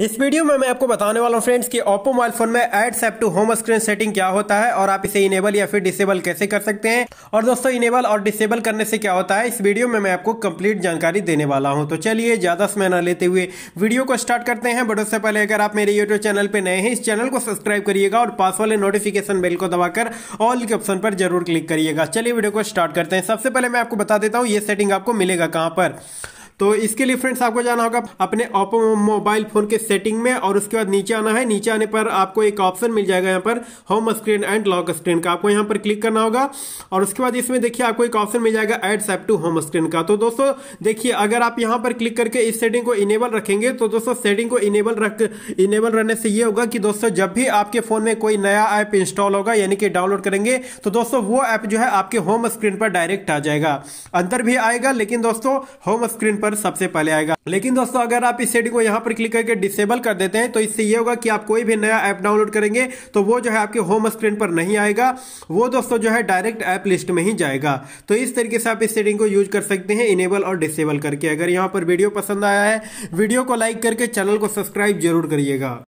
इस वीडियो में मैं आपको बताने वाला हूं फ्रेंड्स कि ओप्पो मोबाइल फोन में adds app to home screen setting क्या होता है और आप इसे इनेबल या फिर डिसेबल कैसे कर सकते हैं और दोस्तों इनेबल और डिसेबल करने से क्या होता है इस वीडियो में मैं आपको कंप्लीट जानकारी देने वाला हूं तो चलिए ज़्यादा समय न लेते हुए वीडियो को स्टार्ट करते हैं बट उससे पहले अगर आप मेरे यूट्यूब चैनल पर नए हैं इस चैनल को सब्सक्राइब करिएगा और पास वाले नोटिफिकेशन बिल को दबाकर ऑल के ऑप्शन पर जरूर क्लिक करिएगा चलिए वीडियो को स्टार्ट करते हैं सबसे पहले मैं आपको बता देता हूँ ये सेटिंग आपको मिलेगा कहाँ पर तो इसके लिए फ्रेंड्स आपको जाना होगा अपने ओपो मोबाइल फोन के सेटिंग में और उसके बाद नीचे आना है नीचे आने पर आपको एक ऑप्शन मिल जाएगा यहाँ पर home screen and lock screen का आपको यहाँ पर क्लिक करना होगा और उसके बाद इसमें देखिए आपको एक ऑप्शन मिल जाएगा adds app to home screen का तो दोस्तों देखिए अगर आप यहाँ पर क्लिक करके इस सेटिंग को इनेबल रखेंगे तो दोस्तों सेटिंग को इनेबल रख इनेबल रहने से ये होगा कि दोस्तों जब भी आपके फोन में कोई नया ऐप इंस्टॉल होगा यानी कि डाउनलोड करेंगे तो दोस्तों वो ऐप जो है आपके होम स्क्रीन पर डायरेक्ट आ जाएगा अंदर भी आएगा लेकिन दोस्तों होम स्क्रीन पर सबसे पहले आएगा लेकिन दोस्तों अगर आप इस सेटिंग को यहाँ पर क्लिक करके डिसेबल कर देते हैं तो इससे ये होगा कि आप कोई भी नया ऐप डाउनलोड करेंगे तो वो जो है आपके होम स्क्रीन पर नहीं आएगा वो दोस्तों जो है डायरेक्ट ऐप लिस्ट में ही जाएगा तो इस तरीके से आप इस सेटिंग को यूज कर सकते हैं इनेबल और डिसेबल करके अगर यहाँ पर वीडियो पसंद आया है वीडियो को लाइक करके चैनल को सब्सक्राइब जरूर करिएगा